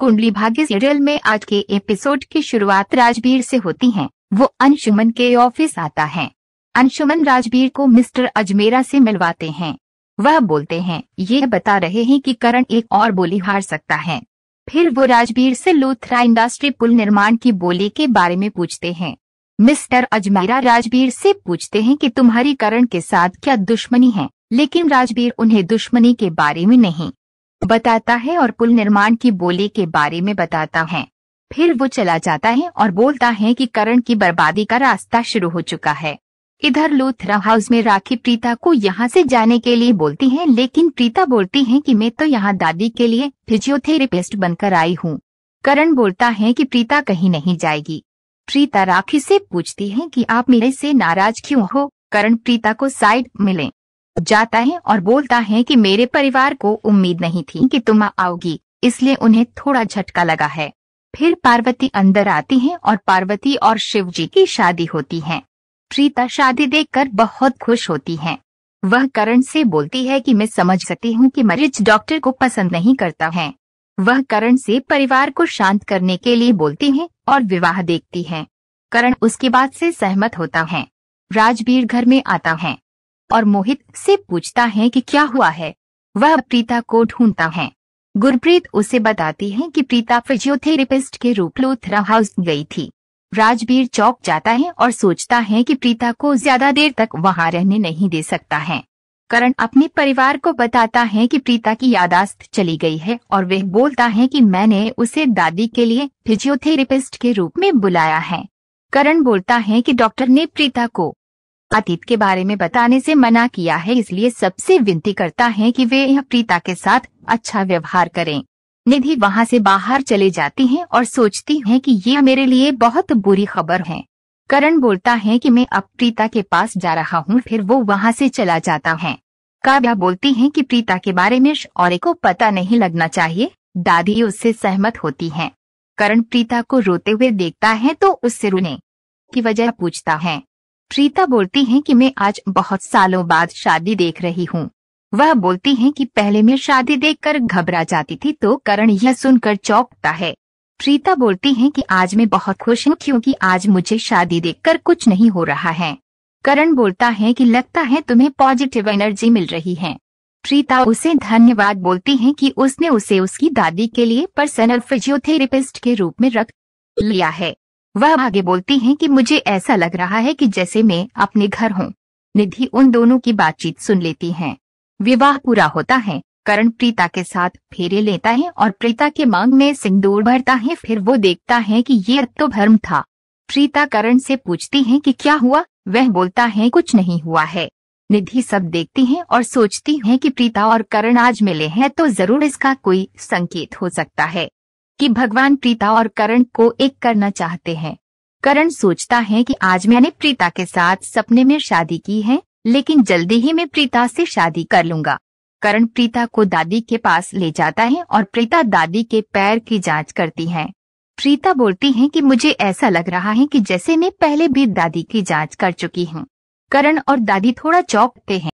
कुंडली भाग्य सीरियल में आज के एपिसोड की शुरुआत राजबीर से होती है वो अंशुमन के ऑफिस आता है अंशुमन राजबीर को मिस्टर अजमेरा से मिलवाते हैं वह बोलते हैं ये बता रहे हैं कि करण एक और बोली हार सकता है फिर वो राजबीर से लूथरा इंडस्ट्री पुल निर्माण की बोली के बारे में पूछते हैं मिस्टर अजमेरा राजबीर से पूछते हैं कि तुम्हारी करण के साथ क्या दुश्मनी है लेकिन राजबीर उन्हें दुश्मनी के बारे में नहीं बताता है और पुल निर्माण की बोली के बारे में बताता है फिर वो चला जाता है और बोलता है कि करण की बर्बादी का रास्ता शुरू हो चुका है इधर लूथरा हाउस में राखी प्रीता को यहाँ से जाने के लिए बोलती है लेकिन प्रीता बोलती है कि मैं तो यहाँ दादी के लिए फिजियोथेरेपिस्ट बनकर आई हूँ करण बोलता है कि प्रीता कहीं नहीं जाएगी प्रीता राखी से पूछती है कि आप मेरे से नाराज क्यों हो करण प्रीता को साइड मिले जाता है और बोलता है कि मेरे परिवार को उम्मीद नहीं थी कि तुम आओगी इसलिए उन्हें थोड़ा झटका लगा है फिर पार्वती अंदर आती हैं और पार्वती और शिव जी की शादी होती है प्रीता शादी देखकर बहुत खुश होती है वह करण से बोलती है कि मैं समझ सकती हूँ कि मरीज डॉक्टर को पसंद नहीं करता है वह करण से परिवार को शांत करने के लिए बोलती है और विवाह देखती है करण उसके बाद से सहमत होता है राजबीर घर में आता है और मोहित से पूछता है कि क्या हुआ है वह प्रीता को ढूंढता है गुरप्रीत उसे बताती है कि प्रीता फिजियोथेरेपिस्ट के रूप लोथरा हाउस गई थी राजबीर चौक जाता है और सोचता है कि प्रीता को ज्यादा देर तक वहाँ रहने नहीं दे सकता है करण अपने परिवार को बताता है कि प्रीता की यादाश्त चली गई है और वह बोलता है कि मैंने उसे दादी के लिए फिजियोथेरेपिस्ट के रूप में बुलाया है करण बोलता है कि डॉक्टर ने प्रीता को अतीत के बारे में बताने से मना किया है इसलिए सबसे विनती करता है कि वे यह प्रीता के साथ अच्छा व्यवहार करें निधि वहाँ से बाहर चले जाती हैं और सोचती हैं कि ये मेरे लिए बहुत बुरी खबर है करण बोलता है कि मैं अब प्रीता के पास जा रहा हूँ फिर वो वहाँ से चला जाता है काव्या बोलती है कि प्रीता के बारे में और को पता नहीं लगना चाहिए दादी उससे सहमत होती है करण प्रीता को रोते हुए देखता है तो उससे रुने की वजह पूछता है प्रीता बोलती हैं कि मैं आज बहुत सालों बाद शादी देख रही हूँ वह बोलती हैं कि पहले मैं शादी देखकर घबरा जाती थी तो करण यह सुनकर चौंकता है प्रीता बोलती हैं कि आज मैं बहुत खुश हूँ क्योंकि आज मुझे शादी देखकर कुछ नहीं हो रहा है करण बोलता है कि लगता है तुम्हें पॉजिटिव एनर्जी मिल रही है प्रीता उसे धन्यवाद बोलती है कि उसने उसे उसकी दादी के लिए पर्सनल फिजियोथेरेपिस्ट के रूप में रख लिया है वह आगे बोलती हैं कि मुझे ऐसा लग रहा है कि जैसे मैं अपने घर हूँ निधि उन दोनों की बातचीत सुन लेती हैं विवाह पूरा होता है करण प्रीता के साथ फेरे लेता है और प्रीता के मांग में सिंदूर भरता है फिर वो देखता है कि ये तो भर्म था प्रीता करण से पूछती है कि क्या हुआ वह बोलता है कुछ नहीं हुआ है निधि सब देखती है और सोचती है कि प्रीता और करण आज मिले हैं तो जरूर इसका कोई संकेत हो सकता है कि भगवान प्रीता और करण को एक करना चाहते हैं करण सोचता है कि आज मैंने प्रीता के साथ सपने में शादी की है लेकिन जल्दी ही मैं प्रीता से शादी कर लूंगा करण प्रीता को दादी के पास ले जाता है और प्रीता दादी के पैर की जांच करती है प्रीता बोलती है कि मुझे ऐसा लग रहा है कि जैसे मैं पहले भी दादी की जांच कर चुकी हूँ करण और दादी थोड़ा चौंकते हैं